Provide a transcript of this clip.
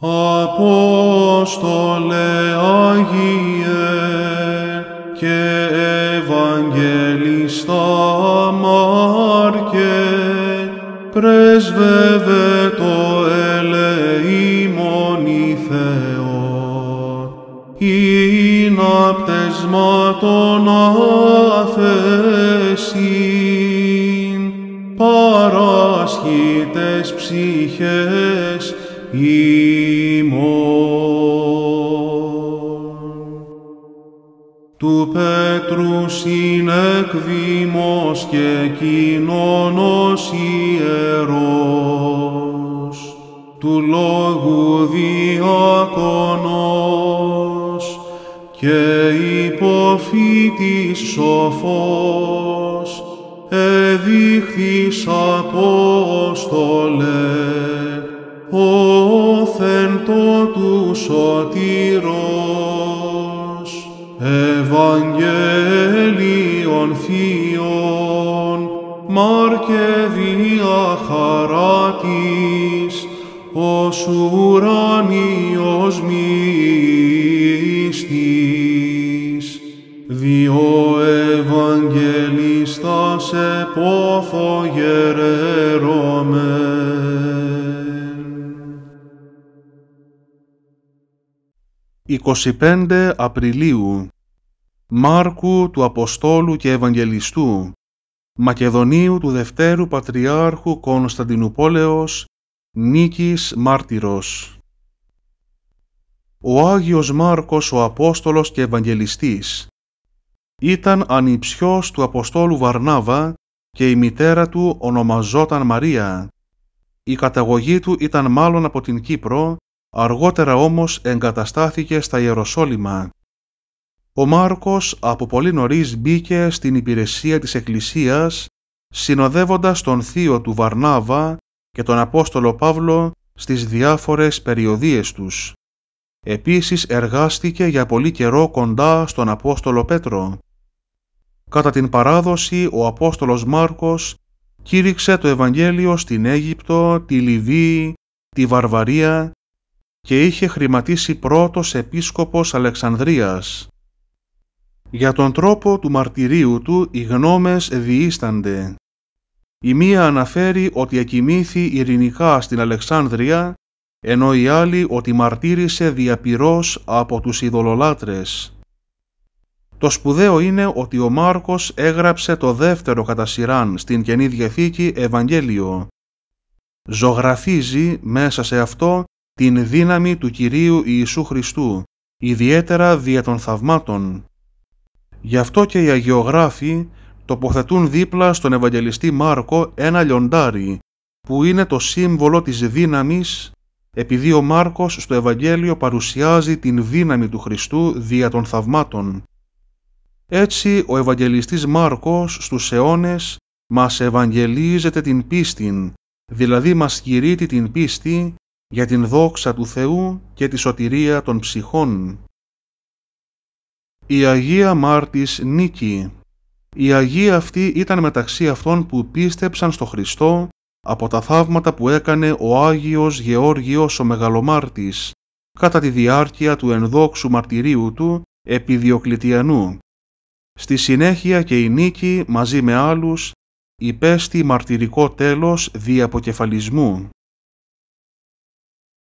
Απόστολε Άγιε και Ευαγγελιστά Μάρκε, πρεσβεύε το ελεήμον η Θεό, ειν απτεσμάτων αθέσιν, παράσχητες ψυχές, ημών. Του Πέτρου συνεκβήμος και κοινώνος ιερός, του Λόγου διακονός και υποφύτης σοφός, εδείχθης Απόστολες, όθεν το τους σωτήρος, Ευαγγέλιον θείον, Μαρκεβία Χαρά χαράτης, ως ουρανίος μυστής. Δύο Ευαγγελιστάς επόφο 25 Απριλίου Μάρκου του Αποστόλου και Ευαγγελιστού Μακεδονίου του Δευτέρου Πατριάρχου Κωνσταντινουπόλεως Νίκης Μάρτυρος Ο Άγιος Μάρκος ο Απόστολος και Ευαγγελιστής ήταν ανιψιός του Αποστόλου Βαρνάβα και η μητέρα του ονομαζόταν Μαρία. Η καταγωγή του ήταν μάλλον από την Κύπρο Αργότερα όμως εγκαταστάθηκε στα Ιεροσόλυμα. Ο Μάρκος από πολύ νωρίς μπήκε στην υπηρεσία της Εκκλησίας συνοδεύοντας τον θείο του Βαρνάβα και τον Απόστολο Παύλο στις διάφορες περιοδίες τους. Επίσης εργάστηκε για πολύ καιρό κοντά στον Απόστολο Πέτρο. Κατά την παράδοση ο Απόστολος Μάρκος κήρυξε το Ευαγγέλιο στην Αίγυπτο, τη Λιβύη, τη Βαρβαρία και είχε χρηματίσει πρώτος επίσκοπος Αλεξανδρίας. Για τον τρόπο του μαρτυρίου του οι γνώμες διήστανται. Η μία αναφέρει ότι εκοιμήθη ειρηνικά στην Αλεξάνδρεια, ενώ η άλλη ότι μαρτύρησε διαπυρός από τους ειδωλολάτρες. Το σπουδαίο είναι ότι ο Μάρκος έγραψε το δεύτερο κατά σειράν στην Καινή Διαθήκη Ευαγγέλιο. Ζωγραφίζει μέσα σε αυτό την δύναμη του Κυρίου Ιησού Χριστού, ιδιαίτερα δια των θαυμάτων. Γι' αυτό και οι Αγιογράφοι τοποθετούν δίπλα στον Ευαγγελιστή Μάρκο ένα λιοντάρι, που είναι το σύμβολο της δύναμης, επειδή ο Μάρκος στο Ευαγγέλιο παρουσιάζει την δύναμη του Χριστού δια των θαυμάτων. Έτσι ο Ευαγγελιστής Μάρκος στους αιώνες μας ευαγγελίζεται την πίστη, δηλαδή μας κηρύττει την πίστη για την δόξα του Θεού και τη σωτηρία των ψυχών. Η Αγία Μάρτης Νίκη Η Αγία αυτή ήταν μεταξύ αυτών που πίστεψαν στο Χριστό από τα θαύματα που έκανε ο Άγιος Γεώργιος ο Μεγαλομάρτης κατά τη διάρκεια του ενδόξου μαρτυρίου του επιδιοκλητιανού. Στη συνέχεια και η Νίκη μαζί με άλλους υπέστη μαρτυρικό τέλος διαποκεφαλισμού.